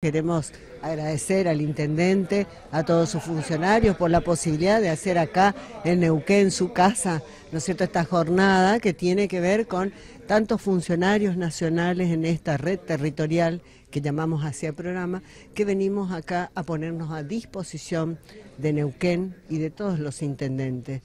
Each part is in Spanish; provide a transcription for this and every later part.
Queremos agradecer al intendente, a todos sus funcionarios por la posibilidad de hacer acá en Neuquén, su casa, ¿no es cierto?, esta jornada que tiene que ver con tantos funcionarios nacionales en esta red territorial que llamamos hacia el programa, que venimos acá a ponernos a disposición de Neuquén y de todos los intendentes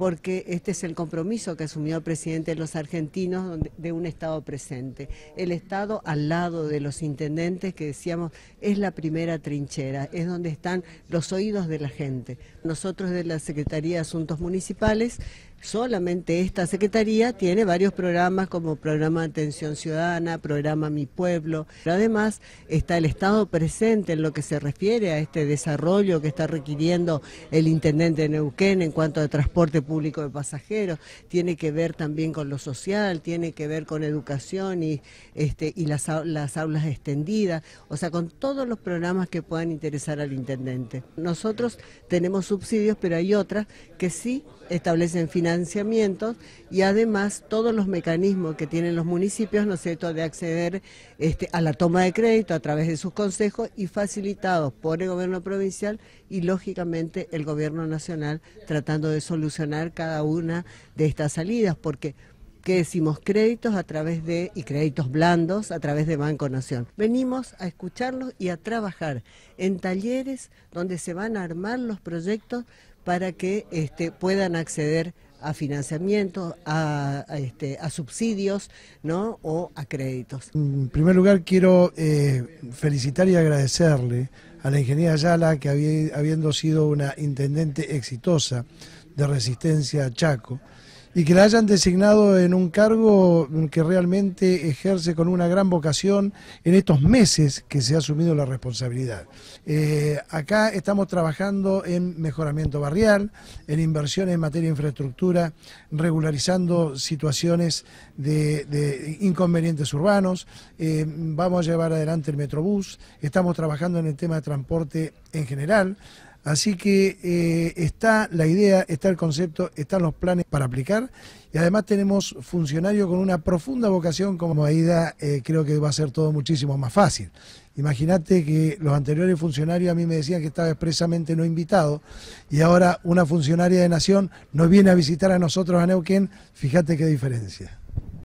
porque este es el compromiso que asumió el presidente de los argentinos de un Estado presente. El Estado al lado de los intendentes que decíamos es la primera trinchera, es donde están los oídos de la gente. Nosotros de la Secretaría de Asuntos Municipales Solamente esta Secretaría tiene varios programas como programa Atención Ciudadana, programa Mi Pueblo. además está el Estado presente en lo que se refiere a este desarrollo que está requiriendo el Intendente de Neuquén en cuanto a transporte público de pasajeros. Tiene que ver también con lo social, tiene que ver con educación y, este, las, aulas extendidas. O sea, con todos los programas que puedan interesar al Intendente. Nosotros tenemos subsidios, pero hay otras que sí establecen financiación financiamientos y además todos los mecanismos que tienen los municipios, ¿no es cierto?, de acceder este, a la toma de crédito a través de sus consejos y facilitados por el gobierno provincial y lógicamente el gobierno nacional tratando de solucionar cada una de estas salidas, porque que decimos créditos a través de y créditos blandos a través de Banco Nación. Venimos a escucharlos y a trabajar en talleres donde se van a armar los proyectos para que este, puedan acceder a financiamiento, este, a, subsidios ¿no? o a créditos. En primer lugar, quiero eh, felicitar y agradecerle a la ingeniera Ayala, que habiendo sido una intendente exitosa de resistencia a Chaco, y que la hayan designado en un cargo que realmente ejerce con una gran vocación en estos meses que se ha asumido la responsabilidad. Eh, acá estamos trabajando en mejoramiento barrial, en inversiones en materia de infraestructura, regularizando situaciones de, inconvenientes urbanos, eh, vamos a llevar adelante el Metrobús, estamos trabajando en el tema de transporte en general, Así que eh, está la idea, está el concepto, están los planes para aplicar y además tenemos funcionarios con una profunda vocación como Aida, eh, creo que va a ser todo muchísimo más fácil. Imagínate que los anteriores funcionarios a mí me decían que estaba expresamente no invitado y ahora una funcionaria de Nación nos viene a visitar a nosotros a Neuquén, fíjate qué diferencia.